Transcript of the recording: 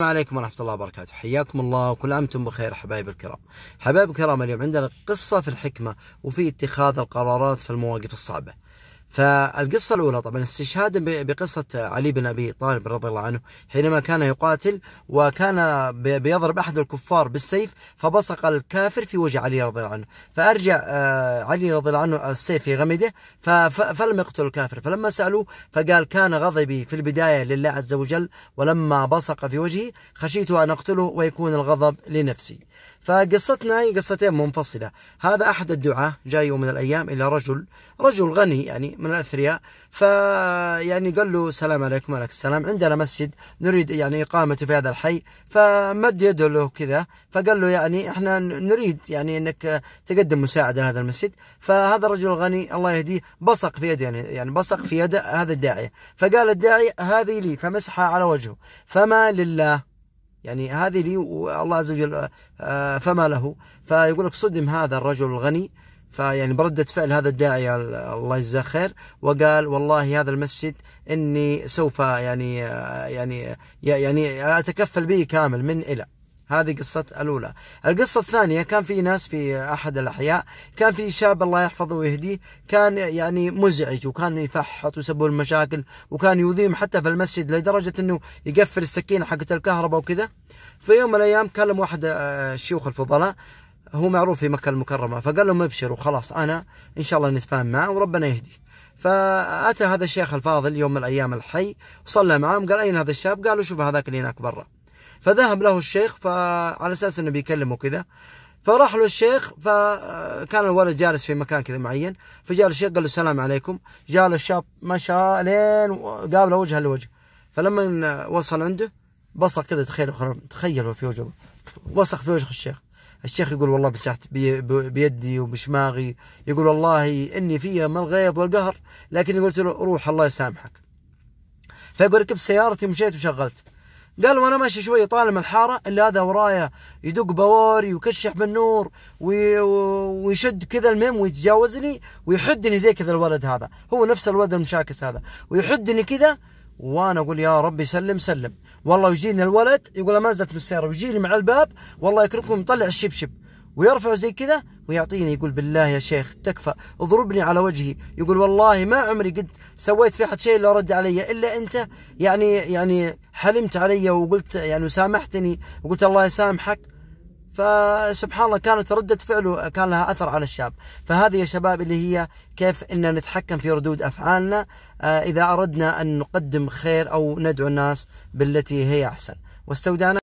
السلام عليكم ورحمة الله وبركاته حياكم الله وكل عام وانتم بخير حبايب الكرام حبايب الكرام اليوم عندنا قصة في الحكمة وفي اتخاذ القرارات في المواقف الصعبة فالقصة الأولى طبعا استشهادا بقصة علي بن أبي طالب رضي الله عنه حينما كان يقاتل وكان بيضرب أحد الكفار بالسيف فبصق الكافر في وجه علي رضي الله عنه فأرجع آه، علي رضي الله عنه السيف في غمده فلم يقتل الكافر فلما سألوه فقال كان غضبي في البداية لله عز وجل ولما بصق في وجهي خشيت أن أقتله ويكون الغضب لنفسي فقصتنا هي قصتين منفصلة هذا أحد الدعاة جاء يوم من الأيام إلى رجل رجل غني يعني من الأثرياء فيعني قال له السلام عليكم وعليكم السلام عندنا مسجد نريد يعني إقامته في هذا الحي فمد يده له كذا فقال له يعني إحنا نريد يعني أنك تقدم مساعدة لهذا المسجد فهذا الرجل الغني الله يهديه بصق في يده يعني, يعني بصق في يد هذا الداعية فقال الداعي هذه لي فمسحها على وجهه فما لله يعني هذه لي والله عز وجل آه، فما له فيقول لك صدم هذا الرجل الغني فيعني بردة فعل هذا الداعية الله يجزاه خير وقال والله هذا المسجد اني سوف يعني يعني يعني اتكفل به كامل من الى هذه قصة الأولى القصة الثانية كان في ناس في أحد الأحياء كان في شاب الله يحفظه ويهديه كان يعني مزعج وكان يفحط ويسبب المشاكل وكان يذيم حتى في المسجد لدرجة أنه يقفل السكينة حقت الكهرباء وكذا في يوم من الأيام كلم واحد الشيوخ آه، الفضلاء هو معروف في مكة المكرمة فقال لهم ابشروا خلاص أنا إن شاء الله نتفاهم معه وربنا يهدي فأتى هذا الشيخ الفاضل يوم من الأيام الحي وصلى معهم قال أين هذا الشاب قالوا شوف هذاك اللي هناك برا فذهب له الشيخ فعلى أساس أنه بيكلمه كذا فراح له الشيخ فكان الولد جالس في مكان كذا معين فجاء الشيخ قال له السلام عليكم جاء الشاب مشى لين قابله وجها لوجه فلما وصل عنده بصق كذا تخيلوا تخيلوا في وجهه وصق في وجه الشيخ الشيخ يقول والله مسحت بيدي وبشماغي يقول والله اني فيها من الغيظ والقهر لكن قلت له روح الله يسامحك فيقول ركبت سيارتي ومشيت وشغلت قال وانا ماشي شوي طالع الحاره الا هذا ورايا يدق بواري ويكشح بالنور ويشد كذا المهم ويتجاوزني ويحدني زي كذا الولد هذا هو نفس الولد المشاكس هذا ويحدني كذا وانا اقول يا ربي سلم سلم والله يجيني الولد يقول ما نزلت من السياره ويجيني مع الباب والله يكرمكم يطلع الشبشب ويرفع زي كذا ويعطيني يقول بالله يا شيخ تكفى اضربني على وجهي يقول والله ما عمري قد سويت في احد شيء الا رد علي الا انت يعني يعني حلمت علي وقلت يعني وسامحتني وقلت الله يسامحك فسبحان الله كانت ردة فعله كان لها أثر على الشاب فهذه يا شباب اللي هي كيف أن نتحكم في ردود أفعالنا آه، إذا أردنا أن نقدم خير أو ندعو الناس بالتي هي أحسن واستودعنا